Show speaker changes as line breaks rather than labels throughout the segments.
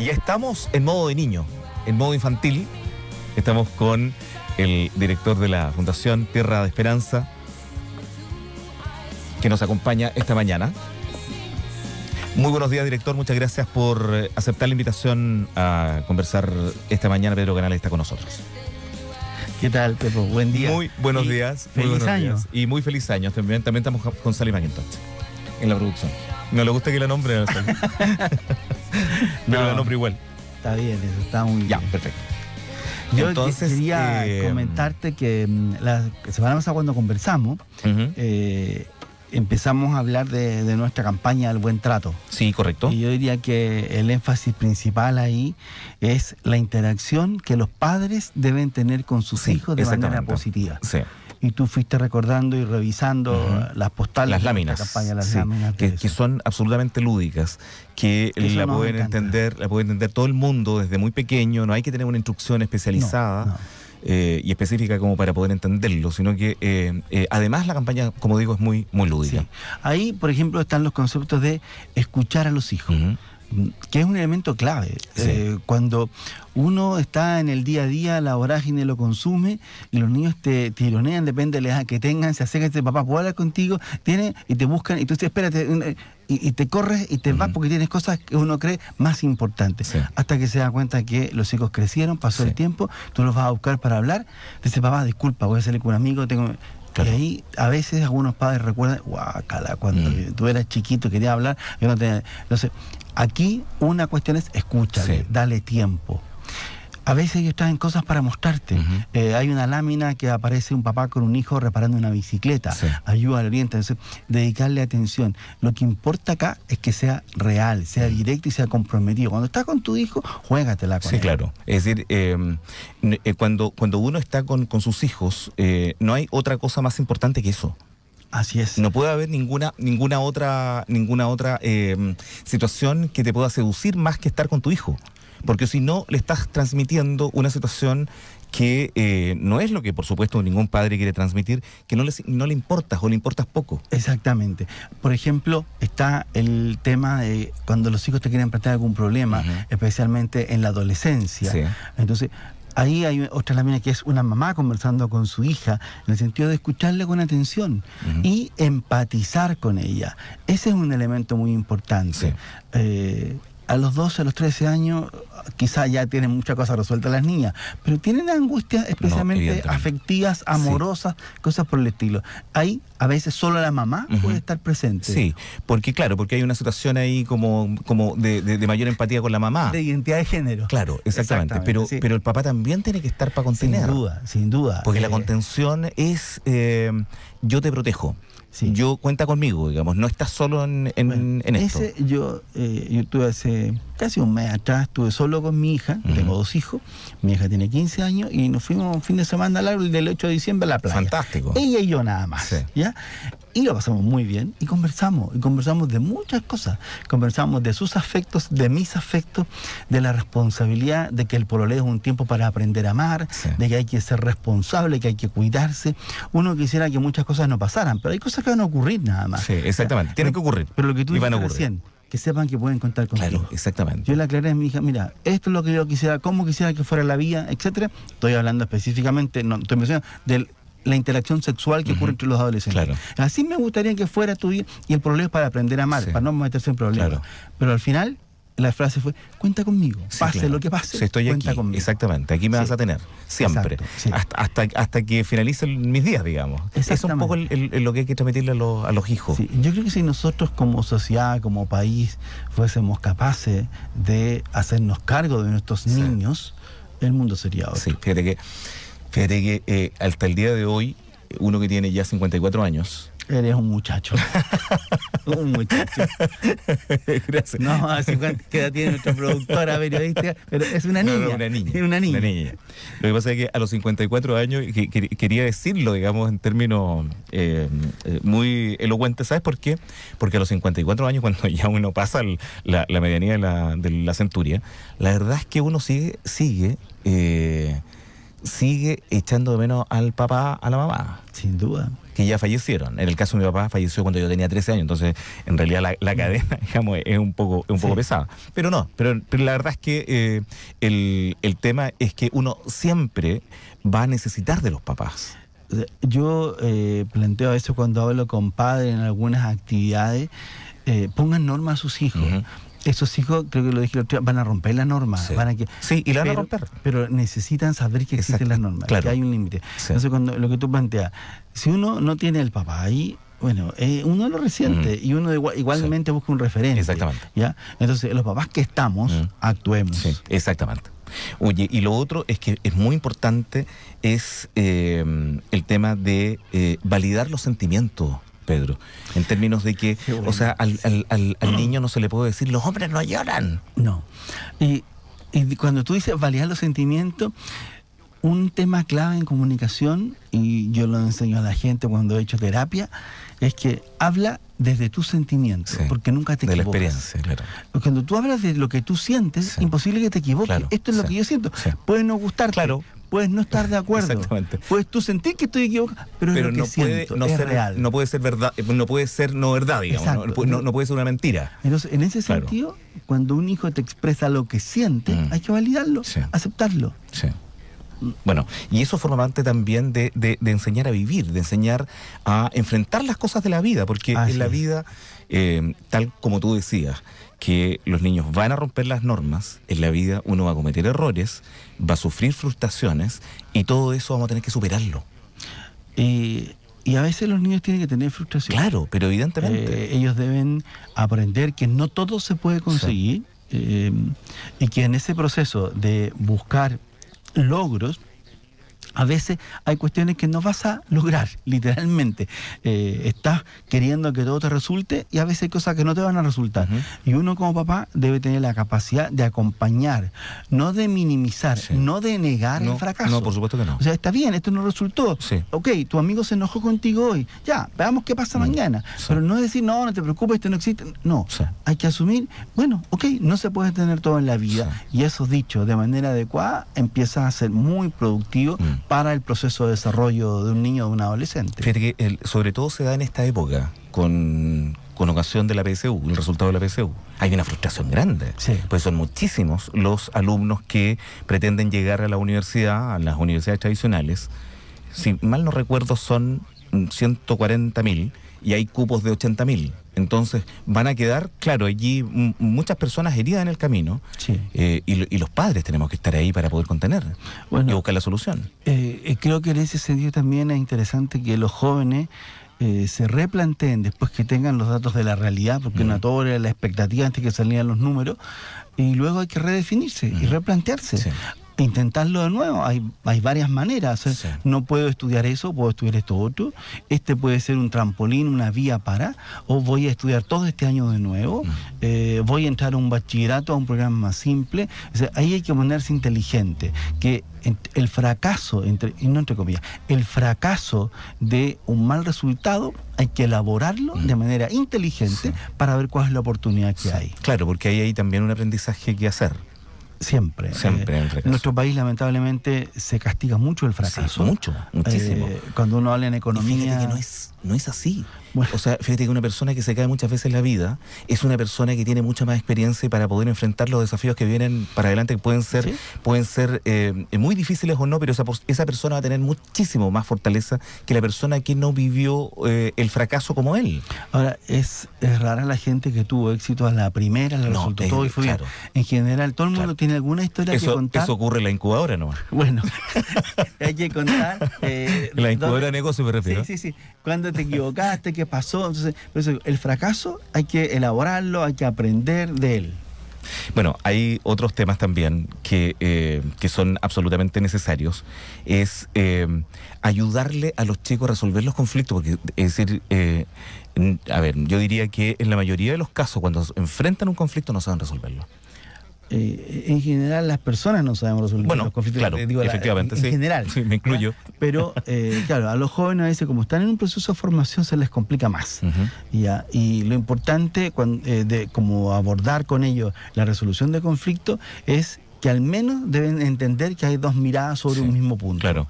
Y ya estamos en modo de niño, en modo infantil. Estamos con el director de la Fundación Tierra de Esperanza, que nos acompaña esta mañana. Muy buenos días, director. Muchas gracias por eh, aceptar la invitación a conversar esta mañana. Pedro Canales está con nosotros. ¿Qué tal, Pepo? Buen día. Muy buenos días. Feliz año. Y muy feliz año. También, también estamos con Sally McIntosh en la producción. No le gusta que la nombre. Pero no, pero igual.
Está bien, eso está muy Ya, perfecto. Yo Entonces, quería eh, comentarte que mm, la semana pasada cuando conversamos, eh, empezamos a hablar de, nuestra campaña del buen trato.
Sí, correcto.
Y yo diría que el énfasis principal ahí es la interacción que los padres deben tener con sus hijos de manera positiva. Sí y tú fuiste recordando y revisando las postales. Las láminas. las
que, son absolutamente lúdicas, que, la, pueden entender, la puede entender todo el mundo desde muy pequeño, no hay que tener una instrucción especializada. Eh, y específica como para poder entenderlo, sino que eh, eh, además la campaña, como digo, es muy, muy lúdica. Ahí, por ejemplo, están los conceptos de escuchar a los hijos que es un elemento clave.
Eh, cuando uno está en el día a día, la vorágine lo consume y los niños te tironean, depende de la edad que tengan, se acercan, dicen, papá, ¿puedo hablar contigo? tiene y te buscan y tú dices, espérate, eh, y, te corres y te vas porque tienes cosas que uno cree más importantes. Hasta que se da cuenta que los hijos crecieron, pasó el tiempo, tú los vas a buscar para hablar, te dice, papá, disculpa, voy a salir con un amigo, tengo... Y ahí a veces algunos padres recuerdan, cala, cuando mm. tú eras chiquito querías hablar, yo no tenía Entonces, Aquí una cuestión es escúchale, dale tiempo. A veces ellos en cosas para mostrarte. Eh, hay una lámina que aparece un papá con un hijo reparando una bicicleta. Ayuda al oriente. dedicarle atención. Lo que importa acá es que sea real, sea directo y sea comprometido. Cuando estás con tu hijo, juégatela con sí, Sí, claro.
Es decir, em, eh, cuando, cuando uno está con, con sus hijos, eh, no hay otra cosa más importante que eso. Así es. No puede haber ninguna, ninguna otra, ninguna otra em, situación que te pueda seducir más que estar con tu hijo. Porque si no, le estás transmitiendo una situación que eh, no es lo que, por supuesto, ningún padre quiere transmitir, que no, no le importas o le importas poco. Exactamente.
Por ejemplo, está el tema de cuando los hijos te quieren plantear algún problema, especialmente en la adolescencia. Entonces, ahí hay otra lámina que es una mamá conversando con su hija, en el sentido de escucharle con atención y empatizar con ella. Ese es un elemento muy importante. Eh, a los 12, a los 13 años, quizás ya tienen muchas cosas resueltas las niñas, pero tienen angustias especialmente afectivas, amorosas, cosas por el estilo. Ahí a veces solo la mamá puede estar presente.
Sí, porque claro, porque hay una situación ahí como, como de, mayor empatía con la mamá. De identidad de género. Claro, exactamente. pero, pero el papá también tiene que estar para contener. Sin duda, sin duda. Porque la eh. contención es eh, yo te protejo. Yo cuenta conmigo, digamos, no estás solo en, esto. Ese,
yo, eh, yo casi un mes atrás estuve solo con mi hija, tengo dos hijos, mi hija tiene 15 años y nos fuimos un fin de semana largo del 8 de diciembre a la playa. Fantástico. Ella y yo nada más, ¿ya? Y lo pasamos muy bien y conversamos, y conversamos de muchas cosas. Conversamos de sus afectos, de mis afectos, de la responsabilidad, de que el pololeo es un tiempo para aprender a amar, de que hay que ser responsable, que hay que cuidarse. Uno quisiera que muchas cosas no pasaran, pero hay cosas que van a ocurrir nada más. Sí,
exactamente, tienen que ocurrir. Pero lo que tú
que sepan que pueden contar conmigo. Claro, exactamente. Yo le aclaré a mi hija, mira, esto es lo que yo quisiera, cómo quisiera que fuera la vida, etcétera. Estoy hablando específicamente, no estoy mencionando, de la interacción sexual que ocurre entre los adolescentes. Claro. Así me gustaría que fuera tu vida. y el problema es para aprender a amar, para no meterse en problemas. Claro. Pero al final la frase fue, cuenta
conmigo, pase lo que pase, estoy aquí, Exactamente, aquí me vas a tener, siempre, hasta, hasta, que finalicen mis días, digamos. Es un poco lo que hay que transmitirle a, los, hijos. Yo
creo que si nosotros como sociedad, como país, fuésemos capaces de hacernos cargo de nuestros niños, el mundo sería
otro. Sí, fíjate que, eh, hasta el día de hoy, uno que tiene ya 54 años,
Eres un muchacho.
un muchacho. Gracias. No, así que edad tiene nuestra productora periodista. pero es una niña. No, una, niña una Lo que pasa es que a los 54 años, quería decirlo, digamos, en términos eh, eh, muy elocuentes, ¿sabes por qué? Porque a los 54 años, cuando ya uno pasa la, medianía de la, centuria, la verdad es que uno sigue, sigue, eh, sigue echando de menos al papá, a la mamá. Sin duda ya fallecieron. En el caso de mi papá falleció cuando yo tenía 13 años, entonces en realidad la, mm. cadena, es un poco, es un poco pesada. Pero no, pero, la verdad es que eh, el, tema es que uno siempre va a necesitar de los papás
yo eh, planteo eso cuando hablo con padres en algunas actividades, eh, pongan normas a sus hijos esos hijos, creo que lo dije el otro día, van a romper la norma. Sí, van a y la van a romper. Pero necesitan saber que existen las normas, que hay un límite. Entonces, cuando lo que tú planteas, si uno no tiene el papá ahí, bueno, eh, uno lo resiente
mm. y uno igualmente busca un referente. Exactamente. ¿ya?
Entonces, los papás que estamos, mm.
actuemos. exactamente. Oye, y lo otro es que es muy importante es eh, el tema de eh, validar los sentimientos Pedro, en términos de que, o sea, al, niño no se le puede decir, los hombres no lloran. No. Y,
cuando tú dices validar los sentimientos, un tema clave en comunicación, y yo lo enseño a la gente cuando he hecho terapia, es que habla desde tus sentimientos, porque nunca te equivocas. De la experiencia, claro. Cuando tú hablas de lo que tú sientes, es imposible que te equivoques. Esto es lo que yo siento. Puede no gustarte, claro puedes no estar de acuerdo. Exactamente. Puedes tú sentir que estoy equivocado, pero, es lo que siento, no es real.
No puede ser verdad, eh, no puede ser no verdad, digamos, no, puede ser una mentira.
Entonces, en ese sentido, cuando un hijo te expresa lo que siente, mm. hay que validarlo, aceptarlo. Sí.
Bueno, y eso forma parte también de, enseñar a vivir, de enseñar a enfrentar las cosas de la vida, porque en la vida, eh, tal como tú decías, que los niños van a romper las normas, en la vida uno va a cometer errores, va a sufrir frustraciones y todo eso vamos a tener que superarlo. y a veces los niños tienen que tener frustraciones. Claro, pero evidentemente.
Eh, ellos deben aprender que no todo se puede conseguir. Eh, y que en ese proceso de buscar logros a veces hay cuestiones que no vas a lograr, literalmente. Eh, estás queriendo que todo te resulte y a veces hay cosas que no te van a resultar. Y uno como papá debe tener la capacidad de acompañar, no de minimizar, no de negar el fracaso.
No, por supuesto que no. O
sea, está bien, esto no resultó. Sí. Ok, tu amigo se enojó contigo hoy. Ya, veamos qué pasa mm. mañana. Pero no decir, no, no te preocupes, esto no existe. No, hay que asumir, bueno, ok, no se puede tener todo en la vida. Y eso dicho de manera adecuada empiezas a ser muy productivo. Mm para el proceso de desarrollo de un niño o de un adolescente.
Fíjate que sobre todo se da en esta época, con, ocasión de la PSU, el resultado de la PSU. Hay una frustración grande, sí. pues son muchísimos los alumnos que pretenden llegar a la universidad, a las universidades tradicionales. Si mal no recuerdo, son 140 mil y hay cupos de 80.000, Entonces van a quedar, claro, allí muchas personas heridas en el camino eh, y, los padres tenemos que estar ahí para poder contener y buscar la solución. Eh, eh, creo que en ese
sentido también es interesante que los jóvenes se replanteen después que tengan los datos de la realidad, porque mm. una no era la expectativa antes que salían los números, y luego hay que redefinirse y mm. replantearse intentarlo de nuevo. Hay, hay varias maneras. No puedo estudiar eso, puedo estudiar esto otro. Este puede ser un trampolín, una vía para. O voy a estudiar todo este año de nuevo. Mm. Eh, voy a entrar a un bachillerato, a un programa más simple. ahí hay que ponerse inteligente. Que el fracaso, entre, no entre comillas, el fracaso de un mal resultado hay que elaborarlo mm. de manera inteligente para ver cuál es la oportunidad que hay.
Claro, porque hay ahí también un aprendizaje que hacer siempre. Eh, siempre En
nuestro país, lamentablemente, se castiga mucho el fracaso. mucho, eh,
muchísimo. cuando uno habla en economía. que no es, no es así. O sea, fíjate que una persona que se cae muchas veces en la vida es una persona que tiene mucha más experiencia para poder enfrentar los desafíos que vienen para adelante, que pueden ser, pueden ser eh, muy difíciles o no, pero esa, persona va a tener muchísimo más fortaleza que la persona que no vivió el fracaso como él. Ahora, es,
rara la gente que tuvo éxito a la primera, la resultó todo y fue En general, todo el mundo tiene alguna historia que contar. Eso
ocurre en la incubadora nomás.
Bueno, hay que contar. Eh,
la incubadora de negocio me refiero.
Cuando te equivocaste, qué pasó. Entonces, el fracaso hay que elaborarlo, hay que aprender de él.
Bueno, hay otros temas también que, eh, que son absolutamente necesarios. Es eh, ayudarle a los chicos a resolver los conflictos, porque es decir, a ver, yo diría que en la mayoría de los casos, cuando enfrentan un conflicto, no saben resolverlo. Eh, en
general las personas no sabemos resolver bueno, conflictos. Claro, eh, efectivamente, en, general.
me incluyo. Pero
eh, claro, a los jóvenes a veces como están en un proceso de formación se les complica más. Y lo importante cuando, de como abordar con ellos la resolución de conflicto es que al menos deben entender que hay dos miradas sobre un mismo punto. Claro.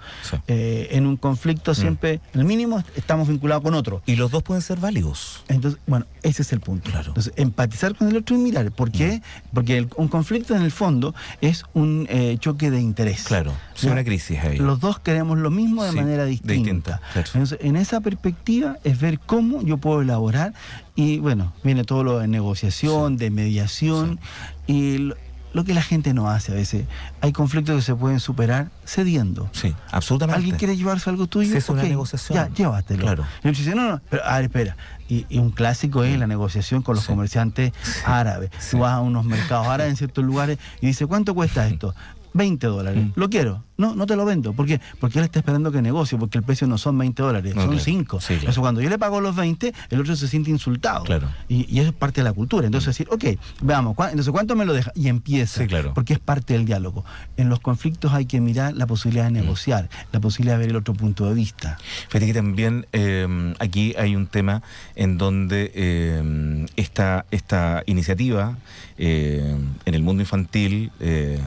Eh, en un conflicto mm. siempre, al mínimo, estamos vinculados con otro. Y los dos pueden ser válidos. Entonces, bueno, ese es el punto. Claro. Entonces, empatizar con el otro y mirar. ¿Por qué? Mm. Porque un conflicto en el fondo es un eh, choque de interés. Claro. Es una crisis ahí. Los dos queremos lo mismo de manera distinta. Entonces, en esa perspectiva es ver cómo yo puedo elaborar y bueno, viene todo lo de negociación, de mediación y lo que la gente no hace a veces. Hay conflictos que se pueden superar cediendo. Sí,
absolutamente. Alguien quiere
llevarse algo tuyo, es negociación. Ya, llévatelo. Claro. Y dice, no, no, pero, espera. Y, un clásico es la negociación con los comerciantes árabes. Tú vas a unos mercados árabes en ciertos lugares y dices, ¿cuánto cuesta esto? 20 dólares. Mm. Lo quiero. No, no te lo vendo. ¿Por qué? Porque él está esperando que negocie, porque el precio no son 20 dólares, son 5. Entonces Eso cuando yo le pago los 20, el otro se siente insultado. Claro. Y, eso es parte de la cultura. Entonces mm. decir, ok, veamos, entonces ¿cuánto me lo deja? Y empieza. Porque es parte del diálogo. En los conflictos hay que mirar la posibilidad de mm. negociar, la posibilidad de ver el otro punto de vista.
Fíjate que también em, aquí hay un tema en donde em, esta, iniciativa em, en el mundo infantil eh,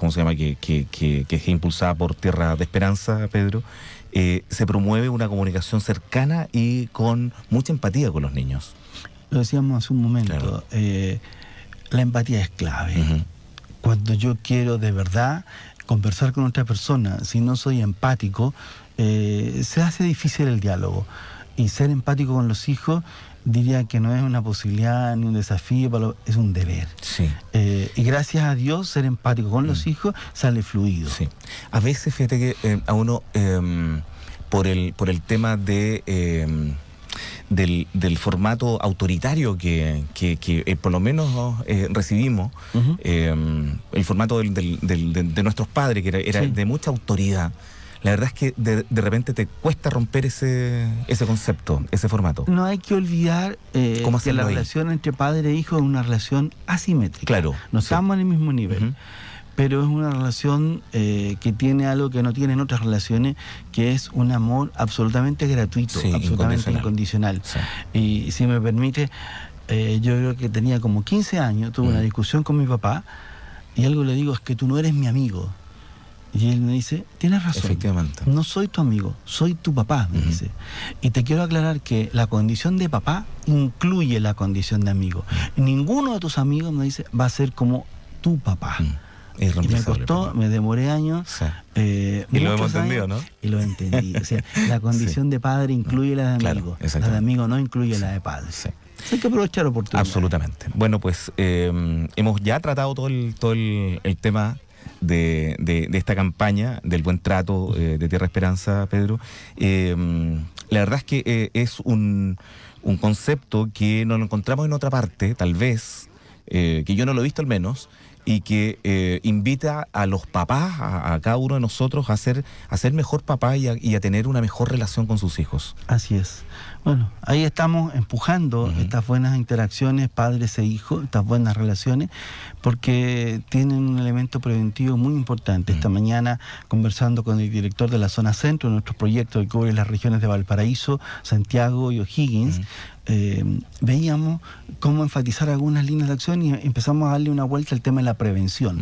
¿cómo se llama?, que, es impulsada por Tierra de Esperanza, Pedro, eh, se promueve una comunicación cercana y con mucha empatía con los niños.
Lo decíamos hace un momento, eh, la empatía es clave. Cuando yo quiero de verdad conversar con otra persona, si no soy empático, eh, se hace difícil el diálogo y ser empático con los hijos diría que no es una posibilidad ni un desafío, es un deber. Eh, y gracias a Dios, ser empático con los mm. hijos sale fluido. A veces, fíjate que eh, a uno,
em, por, el, por el tema de... Em, del, formato autoritario que, eh, por lo menos recibimos, em, el formato del, de nuestros padres, que era, de mucha autoridad la verdad es que de, de repente te cuesta romper ese, ese concepto, ese formato.
No hay que olvidar
eh, que la relación entre padre e hijo es una relación asimétrica. Claro. No estamos en el mismo nivel.
Pero es una relación eh, que tiene algo que no tiene en otras relaciones, que es un amor absolutamente gratuito, absolutamente incondicional. Y si me permite, eh, yo creo que tenía como 15 años, tuve una discusión con mi papá y algo le digo es que tú no eres mi amigo. Y él me dice, tienes razón. Efectivamente. No soy tu amigo, soy tu papá, me dice. Y te quiero aclarar que la condición de papá incluye la condición de amigo. Ninguno de tus amigos, me dice, va a ser como tu papá.
Y me costó,
me demoré años. Eh, y lo hemos entendido, ¿no? Y lo entendí. o sea, la condición de padre incluye la de amigo. la de amigo no incluye la de padre.
Hay que aprovechar oportunidades. Absolutamente. Bueno, pues eh, hemos ya tratado todo todo el tema de, esta campaña del buen trato eh, de Tierra Esperanza, Pedro, em, la verdad es que eh, es un, concepto que no lo encontramos en otra parte, tal vez, eh, que yo no lo he visto al menos, y que invita a los papás, a, cada uno de nosotros, a ser, a ser mejor papá y a, tener una mejor relación con sus hijos. Así es. Bueno, ahí estamos empujando estas
buenas interacciones, padres e hijos, estas buenas relaciones, porque tienen un elemento preventivo muy importante. Esta mañana, conversando con el director de la zona centro, nuestro proyecto que cubre las regiones de Valparaíso, Santiago y O'Higgins, eh, veíamos cómo enfatizar algunas líneas de acción y empezamos a darle una vuelta al tema de la prevención.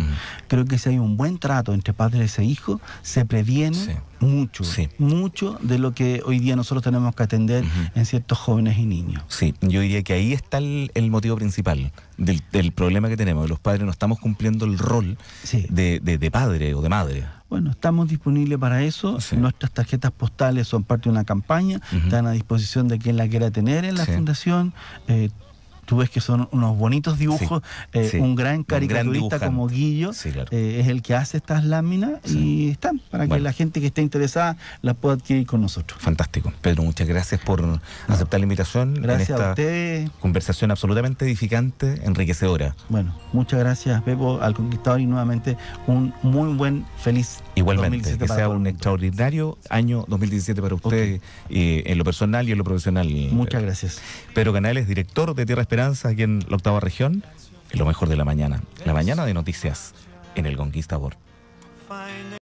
Creo que si hay un buen trato entre padres e hijo se previene mucho, mucho de lo que hoy día nosotros tenemos que atender en ciertos jóvenes y niños.
Sí, yo diría que ahí está el, motivo principal del, problema que tenemos, los padres no estamos cumpliendo el rol de padre o de madre.
Bueno, estamos disponibles para eso. Nuestras tarjetas postales son parte de una campaña, están a disposición de quien la quiera tener en la fundación. Eh, tú ves que son unos bonitos dibujos, eh, un gran caricaturista como Guillo eh, es el que hace estas láminas y están para que la gente que esté interesada las pueda
adquirir con nosotros. Fantástico. Pedro, muchas gracias por aceptar la invitación. Gracias a usted Conversación absolutamente edificante, enriquecedora.
Bueno, muchas gracias, Bebo, al Conquistador y nuevamente un muy buen, feliz Igualmente, que sea un
extraordinario año 2017 para usted eh, en lo personal y en lo profesional. Muchas gracias. Pedro Canales, director de Tierra Esperanza aquí en la octava región, lo mejor de la mañana, la mañana de noticias en el Conquistador.